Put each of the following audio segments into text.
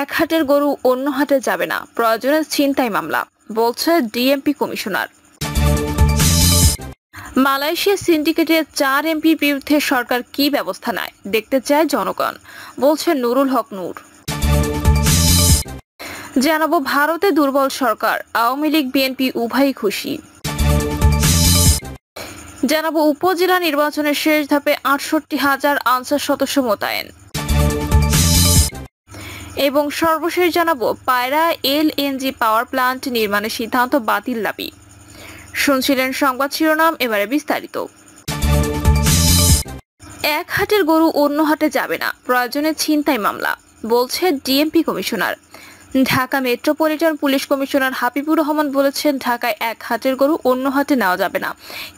এক হাটের গরু অন্য হাটে যাবে না প্রয়োজনের ছিনতাই মামলা বলছে ডিএমপি কমিশনার মালয়েশিয়া সিন্ডিকেটের চার এমপির বিরুদ্ধে সরকার কি ব্যবস্থা নেয় দেখতে চায় জনগণ বলছে নুরুল হক নূর জানাব ভারতে দুর্বল সরকার আওয়ামী লীগ বিএনপি উভয়ই খুশি জানাব উপজেলা নির্বাচনের শেষ ধাপে আটষট্টি হাজার আনসার সদস্য মোতায়েন এবং সর্বশেষ জানাবো পায়রা এলএনজি পাওয়ার প্লান্ট নির্মাণের সিদ্ধান্ত বাতিল দাবি শুনছিলেন সংবাদ শিরোনাম এবারে বিস্তারিত এক হাটের গরু অন্য হাটে যাবে না প্রয়োজনে ছিনতাই মামলা বলছে DMP commissioner Dhaka metropolitan police commissioner Habibur Rahman বলেছেন ঢাকায় এক হাতের গরু অন্য হাতে নেওয়া যাবে না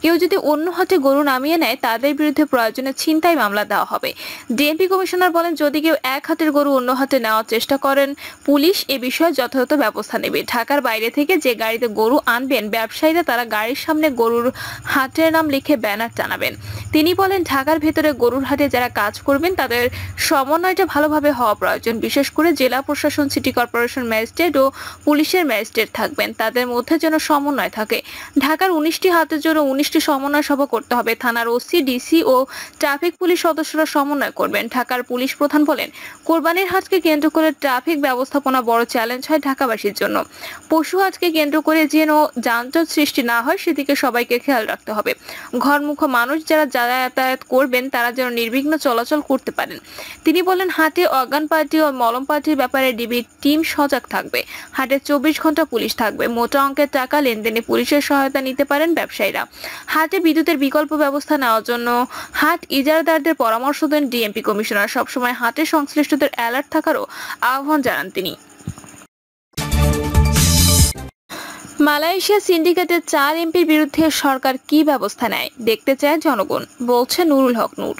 কেউ যদি অন্য হাতে গরু নামিয়ে নেয় তাদের বিরুদ্ধে প্রয়োজনে ছিনতাই মামলা দেওয়া হবে ডিএমপি কমিশনার বলেন যদি কেউ এক হাতের গরু অন্য হাতে নেওয়ার চেষ্টা করেন পুলিশ এ বিষয়ে যথাযথ ব্যবস্থা নেবে ঢাকার বাইরে থেকে যে গাড়িতে গরু আনবেন ব্যবসায়ীরা তারা গাড়ির সামনে গরুর হাটের নাম লিখে ব্যানার টানাবেন তিনি বলেন ঢাকার ভেতরে গরুর হাটে যারা কাজ করবেন তাদের সমন্বয়টা ভালোভাবে হওয়া প্রয়োজন বিশেষ করে জেলা প্রশাসন সিটি কর্পোরেশন কর্পোরেশন ম্যাজিস্ট্রেট ও পুলিশের ম্যাজিস্ট্রেট থাকবেন তাদের মধ্যে যেন সমন্বয় থাকে ঢাকার উনিশটি হাতের জন্য উনিশটি সমন্বয় সভা করতে হবে থানার ওসি ডিসি ও ট্রাফিক পুলিশ সদস্যরা সমন্বয় করবেন ঢাকার পুলিশ প্রধান বলেন কোরবানির হাটকে কেন্দ্র করে ট্রাফিক ব্যবস্থাপনা বড় চ্যালেঞ্জ হয় ঢাকাবাসীর জন্য পশু হাটকে কেন্দ্র করে যেন যানজট সৃষ্টি না হয় সেদিকে সবাইকে খেয়াল রাখতে হবে ঘরমুখ মানুষ যারা যাতায়াত করবেন তারা যেন নির্বিঘ্ন চলাচল করতে পারেন তিনি বলেন হাটে অজ্ঞান পার্টি ও মলম পার্টির ব্যাপারে ডিবির টিম সজাগ থাকবে হাটে চব্বিশ ঘন্টা পুলিশ থাকবে মোটা অঙ্কের টাকা লেনদেনে পুলিশের সহায়তা নিতে পারেন ব্যবসায়ীরা হাটে বিদ্যুতের বিকল্প ব্যবস্থা নেওয়ার জন্য হাট ইজারদারদের পরামর্শ দেন ডিএমপি কমিশনার সবসময় হাটে সংশ্লিষ্টদের অ্যালার্ট থাকারও আহ্বান জানান তিনি মালয়েশিয়া সিন্ডিকেটের চার এমপির বিরুদ্ধে সরকার কি ব্যবস্থা নেয় দেখতে চায় জনগণ বলছে নুরুল হক নূর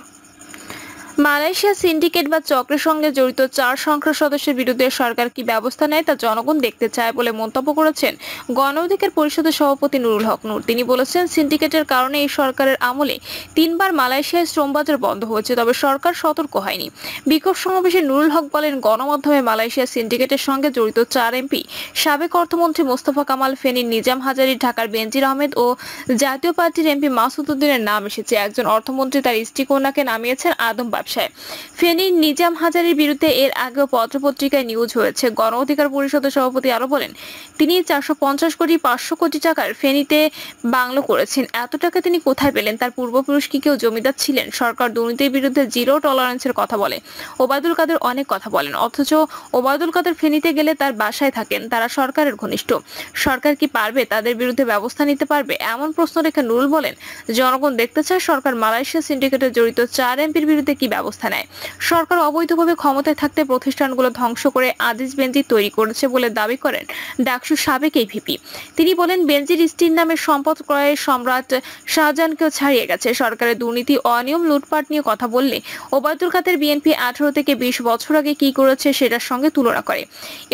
মালয়েশিয়া সিন্ডিকেট বা চক্রের সঙ্গে জড়িত চার সংখ্যার সদস্যের বিরুদ্ধে সরকার কি ব্যবস্থা নেয় তা জনগণ দেখতে চায় বলে মন্তব্য করেছেন গণ অধিকার পরিষদের সভাপতি নুরুল হক নূর তিনি বলেছেন সিন্ডিকেটের কারণে এই সরকারের আমলে তিনবার মালয়েশিয়ায় শ্রমবাজার বন্ধ হয়েছে তবে সরকার সতর্ক হয়নি বিক্ষোভ সমাবেশে নুরুল হক বলেন গণমাধ্যমে মালয়েশিয়া সিন্ডিকেটের সঙ্গে জড়িত চার এমপি সাবেক অর্থমন্ত্রী মোস্তফা কামাল ফেনীর নিজাম হাজারি ঢাকার বেনজির আহমেদ ও জাতীয় পার্টির এমপি মাসুদ উদ্দিনের নাম এসেছে একজন অর্থমন্ত্রী তার স্ত্রী কন্যাকে নামিয়েছেন আদমবাদ ব্যবসায় ফেনীর নিজাম হাজারের বিরুদ্ধে এর আগেও পত্রপত্রিকায় নিউজ হয়েছে গণ অধিকার পরিষদের সভাপতি আরো বলেন তিনি চারশো কোটি পাঁচশো কোটি টাকার ফেনীতে বাংলো করেছেন এত টাকা তিনি কোথায় পেলেন তার পূর্বপুরুষ কি কেউ জমিদার ছিলেন সরকার দুর্নীতির বিরুদ্ধে জিরো টলারেন্সের কথা বলে ওবায়দুল কাদের অনেক কথা বলেন অথচ ওবায়দুল কাদের ফেনীতে গেলে তার বাসায় থাকেন তারা সরকারের ঘনিষ্ঠ সরকার কি পারবে তাদের বিরুদ্ধে ব্যবস্থা নিতে পারবে এমন প্রশ্ন রেখে নুরুল বলেন জনগণ দেখতে চায় সরকার মালয়েশিয়া সিন্ডিকেটে জড়িত চার এমপির বিরুদ্ধে কি ব্যবস্থা নেয় সরকার অবৈধভাবে ক্ষমতায় থাকতে প্রতিষ্ঠানগুলো ধ্বংস করে আদেশ বেঞ্জি তৈরি করেছে বলে দাবি করেন ডাকসু সাবেক এই ভিপি তিনি বলেন বেঞ্জির স্টির নামে সম্পদ ক্রয়ে সম্রাট শাহজাহানকেও ছাড়িয়ে গেছে সরকারের দুর্নীতি অনিয়ম লুটপাট নিয়ে কথা বললে ওবায়দুল কাদের বিএনপি আঠারো থেকে বিশ বছর আগে কি করেছে সেটার সঙ্গে তুলনা করে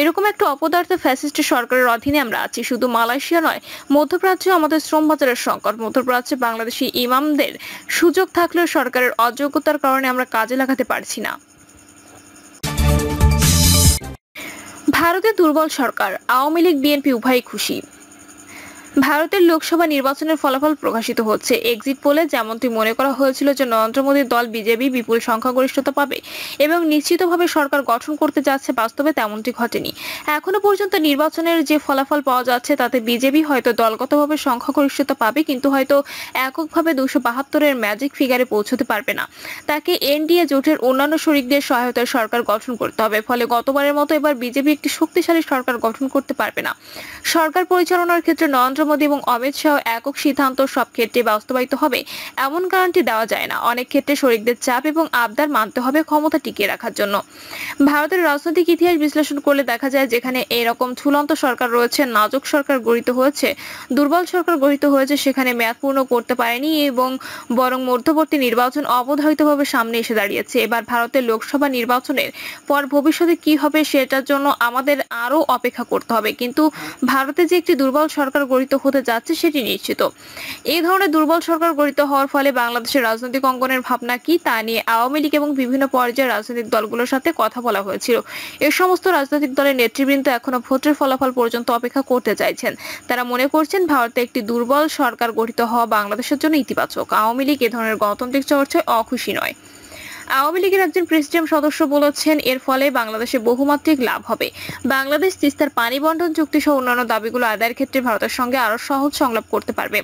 এরকম একটা অপদার্থ ফ্যাসিস্ট সরকারের অধীনে আমরা আছি শুধু মালয়েশিয়া নয় মধ্যপ্রাচ্যে আমাদের শ্রম বাজারের সংকট মধ্যপ্রাচ্যে বাংলাদেশি ইমামদের সুযোগ থাকলেও সরকারের অযোগ্যতার কারণে আমরা কাজে লাগাতে পারছি না ভারতে দুর্বল সরকার আওয়ামী লীগ বিএনপি উভয়ই খুশি ভারতের লোকসভা নির্বাচনের ফলাফল প্রকাশিত হচ্ছে এক্সিট পোলে যেমনটি মনে করা হয়েছিল যে নরেন্দ্র মোদীর দল বিজেপি বিপুল সংখ্যাগরিষ্ঠতা পাবে এবং নিশ্চিতভাবে সরকার গঠন করতে যাচ্ছে বাস্তবে তেমনটি ঘটেনি এখনো পর্যন্ত নির্বাচনের যে ফলাফল পাওয়া যাচ্ছে তাতে বিজেপি হয়তো দলগতভাবে সংখ্যাগরিষ্ঠতা পাবে কিন্তু হয়তো এককভাবে দুশো বাহাত্তরের ম্যাজিক ফিগারে পৌঁছতে পারবে না তাকে এনডিএ জোটের অন্যান্য শরিকদের সহায়তায় সরকার গঠন করতে হবে ফলে গতবারের মতো এবার বিজেপি একটি শক্তিশালী সরকার গঠন করতে পারবে না সরকার পরিচালনার ক্ষেত্রে নরেন্দ্র মোদী এবং অমিত শাহ একক সিদ্ধান্ত সব ক্ষেত্রে বাস্তবায়িত হবে এমন গ্যারান্টি দেওয়া যায় না অনেক ক্ষেত্রে শরিকদের চাপ এবং আবদার মানতে হবে ক্ষমতা টিকিয়ে রাখার জন্য ভারতের রাজনৈতিক ইতিহাস বিশ্লেষণ করলে দেখা যায় যেখানে এরকম ঝুলন্ত সরকার রয়েছে নাজুক সরকার গড়িত হয়েছে দুর্বল সরকার গড়িত হয়েছে সেখানে মেয়াদ পূর্ণ করতে পারেনি এবং বরং মধ্যবর্তী নির্বাচন অবধারিতভাবে সামনে এসে দাঁড়িয়েছে এবার ভারতের লোকসভা নির্বাচনের পর ভবিষ্যতে কি হবে সেটার জন্য আমাদের আরও অপেক্ষা করতে হবে কিন্তু ভারতে যে একটি দুর্বল সরকার গঠিত গঠিত হতে যাচ্ছে সেটি নিশ্চিত এই ধরনের দুর্বল সরকার গঠিত হওয়ার ফলে বাংলাদেশের রাজনৈতিক অঙ্গনের ভাবনা কি তা নিয়ে আওয়ামী লীগ এবং বিভিন্ন পর্যায়ের রাজনৈতিক দলগুলোর সাথে কথা বলা হয়েছিল এ সমস্ত রাজনৈতিক দলের নেতৃবৃন্দ এখনো ভোটের ফলাফল পর্যন্ত অপেক্ষা করতে চাইছেন তারা মনে করছেন ভারতে একটি দুর্বল সরকার গঠিত হওয়া বাংলাদেশের জন্য ইতিবাচক আওয়ামী লীগ এ ধরনের গণতান্ত্রিক চর্চায় অখুশি নয় আওয়ামী লীগের একজন প্রেসিডিয়াম সদস্য বলেছেন এর ফলে বাংলাদেশে বহুমাত্রিক লাভ হবে বাংলাদেশ তিস্তার পানি বন্টন চুক্তি সহ অন্যান্য দাবিগুলো আদায়ের ক্ষেত্রে ভারতের সঙ্গে আরো সহজ সংলাপ করতে পারবে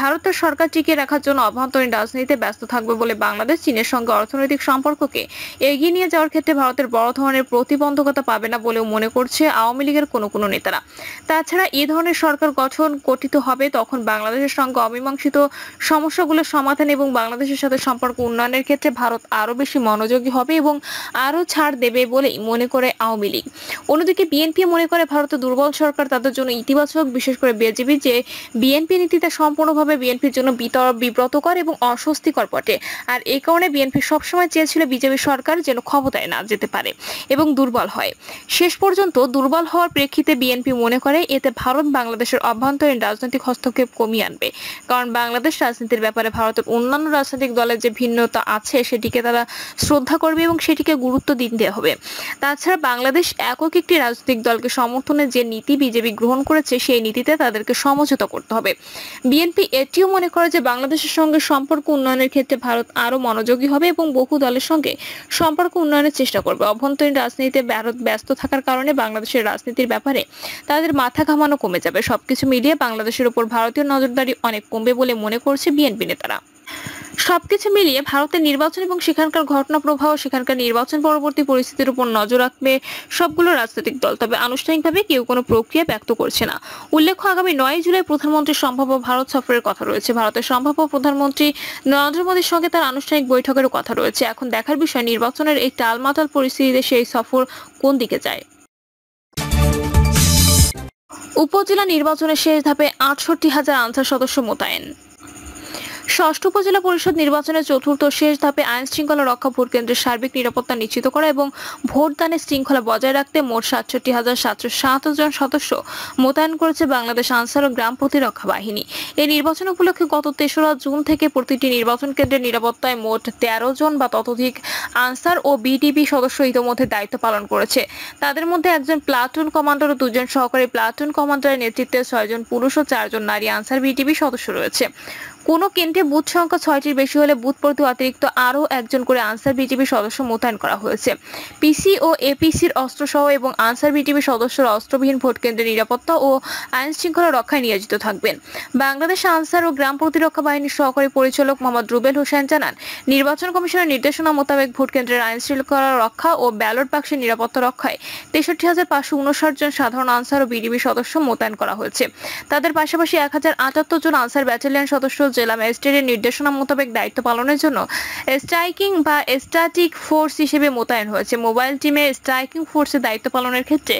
ভারতের সরকার টিকিয়ে রাখার জন্য অভ্যন্তরীণ রাজনীতিতে ব্যস্ত থাকবে বলে বাংলাদেশ চীনের সঙ্গে অর্থনৈতিক সম্পর্ককে এগিয়ে নিয়ে যাওয়ার ক্ষেত্রে ভারতের বড় ধরনের প্রতিবন্ধকতা পাবে না বলেও মনে করছে আওয়ামী লীগের কোনো কোনো নেতারা তাছাড়া এ ধরনের সরকার গঠন গঠিত হবে তখন বাংলাদেশের সঙ্গে অমীমাংসিত সমস্যাগুলোর সমাধান এবং বাংলাদেশের সাথে সম্পর্ক উন্নয়নের ক্ষেত্রে ভারত আরো বেশি মনোযোগী হবে এবং আরও ছাড় দেবে বলেই মনে করে আওয়ামী লীগ অন্যদিকে বিএনপি মনে করে ভারতের দুর্বল সরকার তাদের জন্য ইতিবাচক বিশেষ করে বিজেপি যে বিএনপি নীতিতে সম্পূর্ণভাবে বিএনপির জন্য বিব্রতকর এবং অস্বস্তিকর বটে আর এই কারণে বিএনপি সবসময় চেয়েছিল বিজেপি সরকার যেন ক্ষমতায় না যেতে পারে এবং দুর্বল হয় শেষ পর্যন্ত দুর্বল হওয়ার প্রেক্ষিতে বিএনপি মনে করে এতে ভারত বাংলাদেশের অভ্যন্তরীণ রাজনৈতিক হস্তক্ষেপ কমিয়ে আনবে কারণ বাংলাদেশ রাজনীতির ব্যাপারে ভারতের অন্যান্য রাজনৈতিক দলের যে ভিন্নতা আছে সেটিকে তারা শ্রদ্ধা করবে এবং সেটিকে গুরুত্ব দিতে হবে তাছাড়া বাংলাদেশ একক একটি রাজনৈতিক দলকে সমর্থনের যে নীতি বিজেপি গ্রহণ করেছে সেই নীতিতে তাদেরকে সমঝোতা করতে হবে বিএনপি এটিও মনে করে যে বাংলাদেশের সঙ্গে সম্পর্ক উন্নয়নের ক্ষেত্রে ভারত আরও মনোযোগী হবে এবং বহু দলের সঙ্গে সম্পর্ক উন্নয়নের চেষ্টা করবে অভ্যন্তরীণ রাজনীতিতে ভারত ব্যস্ত থাকার কারণে বাংলাদেশের রাজনীতির ব্যাপারে তাদের মাথা ঘামানো কমে যাবে সবকিছু মিলিয়ে বাংলাদেশের উপর ভারতীয় নজরদারি অনেক কমবে বলে মনে করছে বিএনপি নেতারা সবকিছু মিলিয়ে ভারতের নির্বাচন এবং সেখানকার ঘটনা প্রবাহ সেখানকার নির্বাচন পরবর্তী পরিস্থিতির উপর নজর রাখবে সবগুলো রাজনৈতিক দল তবে আনুষ্ঠানিকভাবে কেউ কোনো প্রক্রিয়া ব্যক্ত করছে না উল্লেখ্য আগামী নয় জুলাই প্রধানমন্ত্রীর সম্ভাব্য ভারত সফরের কথা রয়েছে ভারতের সম্ভাব্য প্রধানমন্ত্রী নরেন্দ্র মোদীর সঙ্গে তার আনুষ্ঠানিক বৈঠকেরও কথা রয়েছে এখন দেখার বিষয় নির্বাচনের এই টালমাটাল পরিস্থিতিতে সেই সফর কোন দিকে যায় উপজেলা নির্বাচনের শেষ ধাপে আটষট্টি হাজার আনসার সদস্য মোতায়েন ষষ্ঠ উপজেলা পরিষদ নির্বাচনের চতুর্থ শেষ ধাপে আইন শৃঙ্খলা রক্ষা ভোট কেন্দ্রের সার্বিক নিরাপত্তা নিশ্চিত করা এবং ভোটদানের শৃঙ্খলা বজায় রাখতে মোট সাতষট্টি হাজার সাতশো সাতাশ জন সদস্য মোতায়েন করেছে বাংলাদেশ আনসার ও গ্রাম প্রতিরক্ষা বাহিনী এই নির্বাচন উপলক্ষে গত তেসরা জুন থেকে প্রতিটি নির্বাচন কেন্দ্রের নিরাপত্তায় মোট তেরো জন বা ততোধিক আনসার ও বিডিপি সদস্য ইতোমধ্যে দায়িত্ব পালন করেছে তাদের মধ্যে একজন প্লাটুন কমান্ডার ও দুজন সহকারী প্লাটুন কমান্ডারের নেতৃত্বে ছয়জন পুরুষ ও চারজন নারী আনসার বিডিপি সদস্য রয়েছে কোনো কেন্দ্রে বুথ সংখ্যা ছয়টির বেশি হলে বুথ প্রতি অতিরিক্ত আরও একজন করে আনসার বিজিবি সদস্য মোতায়েন করা হয়েছে পিসি ও এপিসির অস্ত্রসহ এবং আনসার বিজিবি সদস্যরা অস্ত্রবিহীন ভোট কেন্দ্রের নিরাপত্তা ও আইন শৃঙ্খলা রক্ষায় নিয়োজিত থাকবেন বাংলাদেশ আনসার ও গ্রাম প্রতিরক্ষা বাহিনীর সহকারী পরিচালক মোহাম্মদ রুবেল হোসেন জানান নির্বাচন কমিশনের নির্দেশনা মোতাবেক ভোট কেন্দ্রের আইন শৃঙ্খলা রক্ষা ও ব্যালট বাক্সের নিরাপত্তা রক্ষায় তেষট্টি হাজার পাঁচশো উনষাট জন সাধারণ আনসার ও বিডিবি সদস্য মোতায়েন করা হয়েছে তাদের পাশাপাশি এক হাজার আটাত্তর জন আনসার ব্যাটালিয়ান সদস্য জেলা ম্যাজিস্ট্রেটের নির্দেশনা মোতাবেক দায়িত্ব পালনের জন্য স্ট্রাইকিং বা স্ট্যাটিক ফোর্স হিসেবে মোতায়েন হয়েছে মোবাইল টিমে স্ট্রাইকিং ফোর্সে দায়িত্ব পালনের ক্ষেত্রে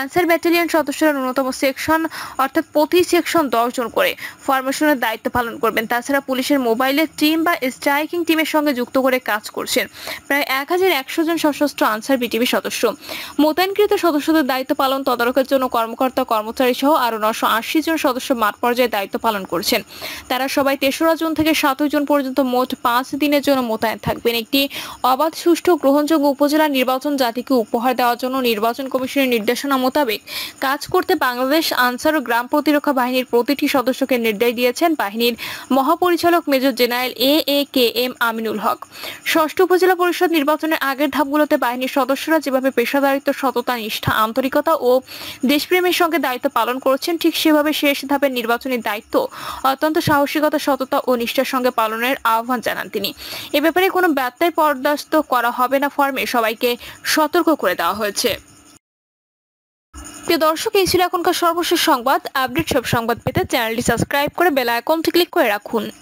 আনসার ব্যাটালিয়ন সদস্যরা ন্যূনতম সেকশন অর্থাৎ প্রতি সেকশন দশজন করে ফরমেশনের দায়িত্ব পালন করবেন তাছাড়া পুলিশের মোবাইলের টিম বা স্ট্রাইকিং টিমের সঙ্গে যুক্ত করে কাজ করছেন প্রায় এক হাজার একশো জন সশস্ত্র আনসার বিটিভি সদস্য মোতায়েনকৃত সদস্যদের দায়িত্ব পালন তদারকের জন্য কর্মকর্তা কর্মচারী সহ আরও নশো আশি জন সদস্য মাঠ পর্যায়ে দায়িত্ব পালন করছেন তারা সবাই সবাই তেসরা জুন থেকে সাতই জুন পর্যন্ত মোট পাঁচ দিনের জন্য মোতায়েন থাকবেন একটি অবাধ সুষ্ঠু গ্রহণযোগ্য উপজেলা নির্বাচন জাতিকে উপহার দেওয়ার জন্য নির্বাচন কমিশনের নির্দেশনা মোতাবেক কাজ করতে বাংলাদেশ আনসার ও গ্রাম প্রতিরক্ষা বাহিনীর প্রতিটি সদস্যকে নির্দেশ দিয়েছেন বাহিনীর মহাপরিচালক major general A A K M Aminul Haque ষষ্ঠ উপজেলা পরিষদ নির্বাচনের আগের ধাপগুলোতে বাহিনীর সদস্যরা যেভাবে পেশাদারিত্ব সততা নিষ্ঠা আন্তরিকতা ও দেশপ্রেমের সঙ্গে দায়িত্ব পালন করেছেন ঠিক সেভাবে শেষ ধাপের নির্বাচনের দায়িত্ব অত্যন্ত সাহসিকতা সততা ও নিষ্ঠার সঙ্গে পালনের আহ্বান জানান তিনি এ ব্যাপারে কোনো ব্যত্যয় পর্দাস্ত করা হবে না ফর্মে সবাইকে সতর্ক করে দেওয়া হয়েছে প্রিয় দর্শক এই ছিল এখনকার সর্বশেষ সংবাদ আপডেট সব সংবাদ পেতে চ্যানেলটি সাবস্ক্রাইব করে বেল আইকনটি ক্লিক করে রাখুন